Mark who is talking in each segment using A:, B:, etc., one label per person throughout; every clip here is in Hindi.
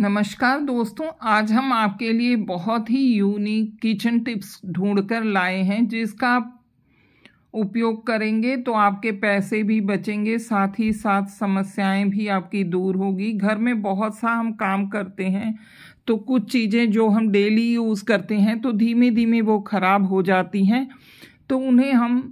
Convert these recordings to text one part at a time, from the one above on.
A: नमस्कार दोस्तों आज हम आपके लिए बहुत ही यूनिक किचन टिप्स ढूंढकर लाए हैं जिसका आप उपयोग करेंगे तो आपके पैसे भी बचेंगे साथ ही साथ समस्याएं भी आपकी दूर होगी घर में बहुत सा हम काम करते हैं तो कुछ चीज़ें जो हम डेली यूज़ करते हैं तो धीमे धीमे वो ख़राब हो जाती हैं तो उन्हें हम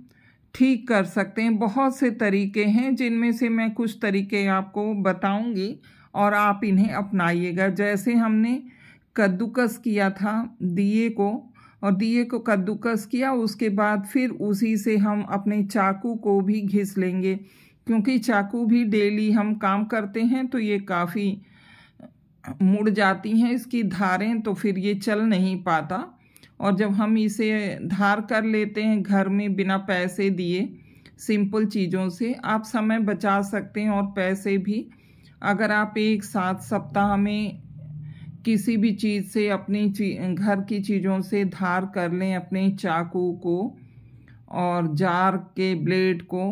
A: ठीक कर सकते हैं बहुत से तरीके हैं जिनमें से मैं कुछ तरीके आपको बताऊंगी और आप इन्हें अपनाइएगा जैसे हमने कद्दूकस किया था दिए को और दिए को कद्दूकस किया उसके बाद फिर उसी से हम अपने चाकू को भी घिस लेंगे क्योंकि चाकू भी डेली हम काम करते हैं तो ये काफ़ी मुड़ जाती हैं इसकी धारें तो फिर ये चल नहीं पाता और जब हम इसे धार कर लेते हैं घर में बिना पैसे दिए सिंपल चीज़ों से आप समय बचा सकते हैं और पैसे भी अगर आप एक साथ सप्ताह में किसी भी चीज़ से अपनी ची घर की चीज़ों से धार कर लें अपने चाकू को और जार के ब्लेड को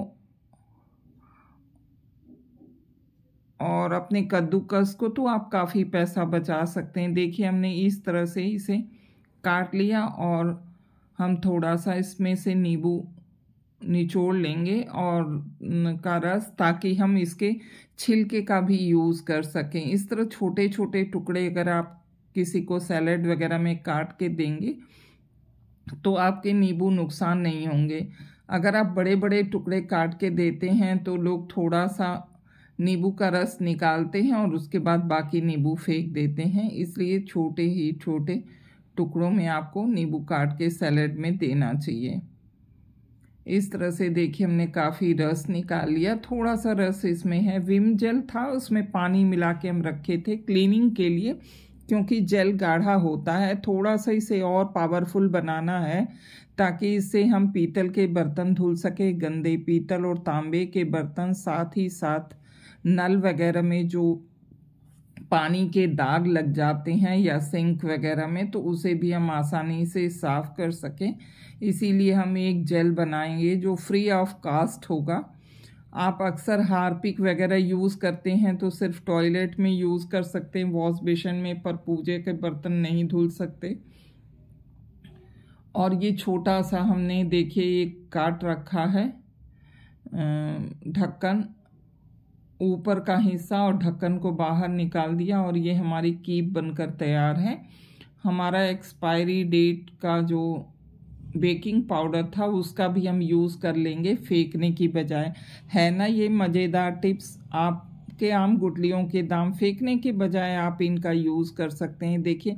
A: और अपने कद्दूकस को तो आप काफ़ी पैसा बचा सकते हैं देखिए हमने इस तरह से इसे काट लिया और हम थोड़ा सा इसमें से नींबू निचोड़ लेंगे और का रस ताकि हम इसके छिलके का भी यूज़ कर सकें इस तरह छोटे छोटे टुकड़े अगर आप किसी को सैलड वगैरह में काट के देंगे तो आपके नींबू नुकसान नहीं होंगे अगर आप बड़े बड़े टुकड़े काट के देते हैं तो लोग थोड़ा सा नींबू का रस निकालते हैं और उसके बाद बाकी नींबू फेंक देते हैं इसलिए छोटे ही छोटे टुकड़ों में आपको नींबू काट के सैलड में देना चाहिए इस तरह से देखिए हमने काफ़ी रस निकाल लिया थोड़ा सा रस इसमें है विम जेल था उसमें पानी मिला के हम रखे थे क्लीनिंग के लिए क्योंकि जेल गाढ़ा होता है थोड़ा सा इसे और पावरफुल बनाना है ताकि इससे हम पीतल के बर्तन धुल सके गंदे पीतल और तांबे के बर्तन साथ ही साथ नल वगैरह में जो पानी के दाग लग जाते हैं या सिंक वगैरह में तो उसे भी हम आसानी से साफ़ कर सकें इसीलिए हम एक जेल बनाएंगे जो फ्री ऑफ कास्ट होगा आप अक्सर हारपिक वगैरह यूज़ करते हैं तो सिर्फ टॉयलेट में यूज़ कर सकते हैं वॉश बेसन में पर पूजे के बर्तन नहीं धुल सकते और ये छोटा सा हमने देखिए एक काट रखा है ढक्कन ऊपर का हिस्सा और ढक्कन को बाहर निकाल दिया और ये हमारी कीप बनकर तैयार है हमारा एक्सपायरी डेट का जो बेकिंग पाउडर था उसका भी हम यूज़ कर लेंगे फेंकने की बजाय है ना ये मज़ेदार टिप्स आपके आम गुटलियों के दाम फेंकने के बजाय आप इनका यूज़ कर सकते हैं देखिए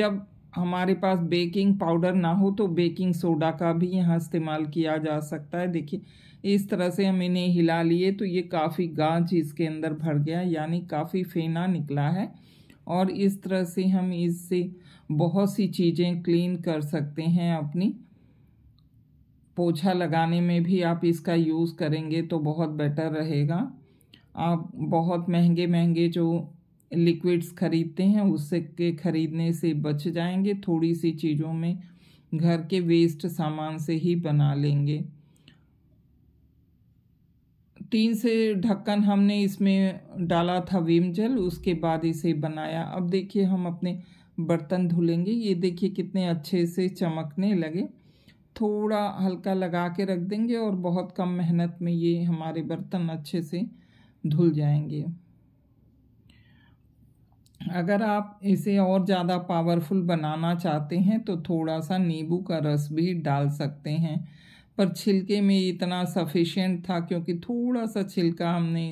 A: जब हमारे पास बेकिंग पाउडर ना हो तो बेकिंग सोडा का भी यहाँ इस्तेमाल किया जा सकता है देखिए इस तरह से हम इन्हें हिला लिए तो ये काफ़ी गाँच इसके अंदर भर गया यानी काफ़ी फेना निकला है और इस तरह से हम इससे बहुत सी चीज़ें क्लीन कर सकते हैं अपनी पोछा लगाने में भी आप इसका यूज़ करेंगे तो बहुत बेटर रहेगा आप बहुत महंगे महंगे जो लिक्विड्स खरीदते हैं उससे के खरीदने से बच जाएंगे थोड़ी सी चीज़ों में घर के वेस्ट सामान से ही बना लेंगे तीन से ढक्कन हमने इसमें डाला था विम जल उसके बाद इसे बनाया अब देखिए हम अपने बर्तन धुलेंगे ये देखिए कितने अच्छे से चमकने लगे थोड़ा हल्का लगा के रख देंगे और बहुत कम मेहनत में ये हमारे बर्तन अच्छे से धुल जाएंगे अगर आप इसे और ज़्यादा पावरफुल बनाना चाहते हैं तो थोड़ा सा नींबू का रस भी डाल सकते हैं पर छिलके में इतना सफिशेंट था क्योंकि थोड़ा सा छिलका हमने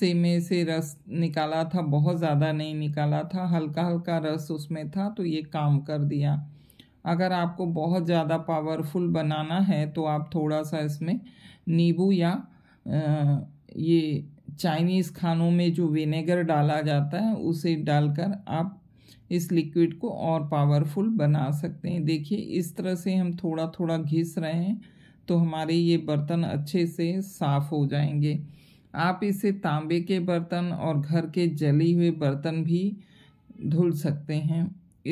A: सेमे से रस निकाला था बहुत ज़्यादा नहीं निकाला था हल्का हल्का रस उसमें था तो ये काम कर दिया अगर आपको बहुत ज़्यादा पावरफुल बनाना है तो आप थोड़ा सा इसमें नींबू या ये चाइनीज़ खानों में जो विनेगर डाला जाता है उसे डालकर आप इस लिक्विड को और पावरफुल बना सकते हैं देखिए इस तरह से हम थोड़ा थोड़ा घिस रहे हैं तो हमारे ये बर्तन अच्छे से साफ़ हो जाएंगे आप इसे तांबे के बर्तन और घर के जले हुए बर्तन भी धुल सकते हैं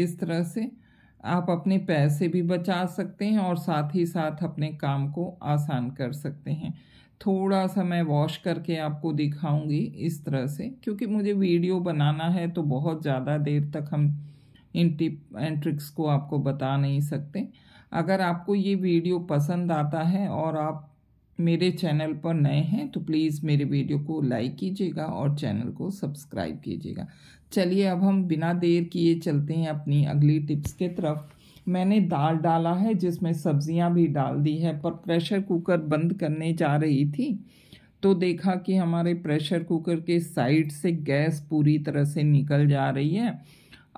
A: इस तरह से आप अपने पैसे भी बचा सकते हैं और साथ ही साथ अपने काम को आसान कर सकते हैं थोड़ा सा मैं वॉश करके आपको दिखाऊंगी इस तरह से क्योंकि मुझे वीडियो बनाना है तो बहुत ज़्यादा देर तक हम इन टिप एंड ट्रिक्स को आपको बता नहीं सकते अगर आपको ये वीडियो पसंद आता है और आप मेरे चैनल पर नए हैं तो प्लीज़ मेरे वीडियो को लाइक कीजिएगा और चैनल को सब्सक्राइब कीजिएगा चलिए अब हम बिना देर किए चलते हैं अपनी अगली टिप्स के तरफ मैंने दाल डाला है जिसमें सब्जियां भी डाल दी है पर प्रेशर कुकर बंद करने जा रही थी तो देखा कि हमारे प्रेशर कुकर के साइड से गैस पूरी तरह से निकल जा रही है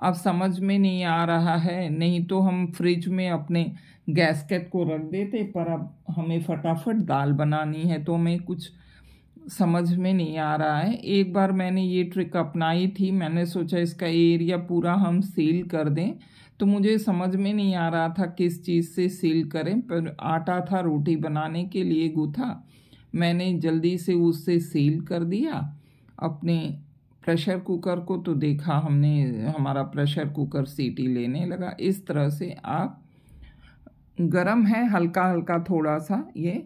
A: अब समझ में नहीं आ रहा है नहीं तो हम फ्रिज में अपने गैसकेट को रख देते पर अब हमें फटाफट दाल बनानी है तो मैं कुछ समझ में नहीं आ रहा है एक बार मैंने ये ट्रिक अपनाई थी मैंने सोचा इसका एरिया पूरा हम सील कर दें तो मुझे समझ में नहीं आ रहा था किस चीज़ से सील करें पर आटा था रोटी बनाने के लिए गूथा मैंने जल्दी से उससे सील कर दिया अपने प्रेशर कुकर को तो देखा हमने हमारा प्रेशर कुकर सीटी लेने लगा इस तरह से आप गरम है हल्का हल्का थोड़ा सा ये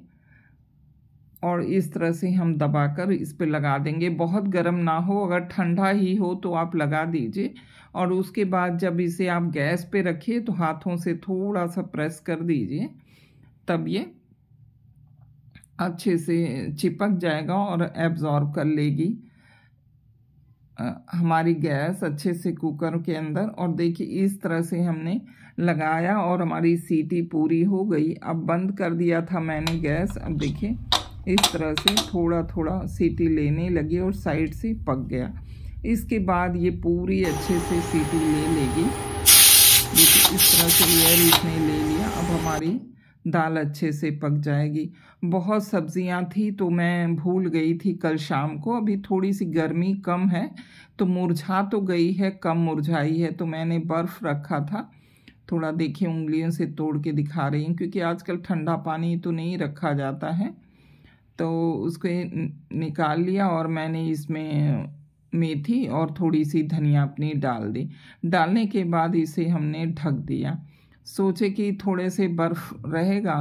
A: और इस तरह से हम दबाकर इस पर लगा देंगे बहुत गर्म ना हो अगर ठंडा ही हो तो आप लगा दीजिए और उसके बाद जब इसे आप गैस पे रखिए तो हाथों से थोड़ा सा प्रेस कर दीजिए तब ये अच्छे से चिपक जाएगा और एब्ज़ॉर्ब कर लेगी हमारी गैस अच्छे से कुकर के अंदर और देखिए इस तरह से हमने लगाया और हमारी सीटी पूरी हो गई अब बंद कर दिया था मैंने गैस अब देखिए इस तरह से थोड़ा थोड़ा सीटी लेने लगी और साइड से पक गया इसके बाद ये पूरी अच्छे से सीटी ले लेगी देखिए इस तरह से एयर इसने ले लिया अब हमारी दाल अच्छे से पक जाएगी बहुत सब्जियां थी तो मैं भूल गई थी कल शाम को अभी थोड़ी सी गर्मी कम है तो मुरझा तो गई है कम मुरझाई है तो मैंने बर्फ़ रखा था थोड़ा देखिए उंगलियों से तोड़ के दिखा रही हूँ क्योंकि आजकल ठंडा पानी तो नहीं रखा जाता है तो उसको निकाल लिया और मैंने इसमें मेथी और थोड़ी सी धनिया अपनी डाल दी डालने के बाद इसे हमने ढक दिया सोचे कि थोड़े से बर्फ़ रहेगा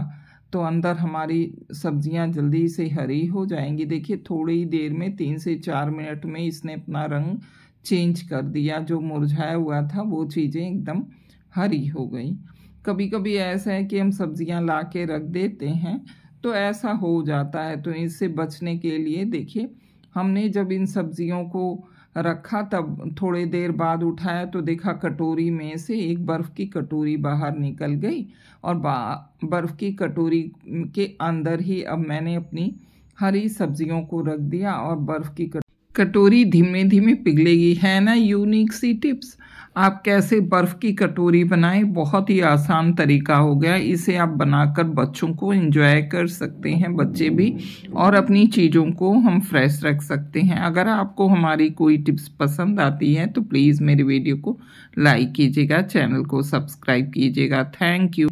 A: तो अंदर हमारी सब्जियां जल्दी से हरी हो जाएंगी देखिए थोड़ी देर में तीन से चार मिनट में इसने अपना रंग चेंज कर दिया जो मुरझाया हुआ था वो चीज़ें एकदम हरी हो गई कभी कभी ऐसा है कि हम सब्जियां ला के रख देते हैं तो ऐसा हो जाता है तो इससे बचने के लिए देखिए हमने जब इन सब्जियों को रखा तब थोड़े देर बाद उठाया तो देखा कटोरी में से एक बर्फ़ की कटोरी बाहर निकल गई और बर्फ़ की कटोरी के अंदर ही अब मैंने अपनी हरी सब्जियों को रख दिया और बर्फ़ की कटोरी धीमे धीमे पिघलेगी है ना यूनिक सी टिप्स आप कैसे बर्फ़ की कटोरी बनाएं बहुत ही आसान तरीका हो गया इसे आप बनाकर बच्चों को एंजॉय कर सकते हैं बच्चे भी और अपनी चीज़ों को हम फ्रेश रख सकते हैं अगर आपको हमारी कोई टिप्स पसंद आती है तो प्लीज़ मेरे वीडियो को लाइक कीजिएगा चैनल को सब्सक्राइब कीजिएगा थैंक यू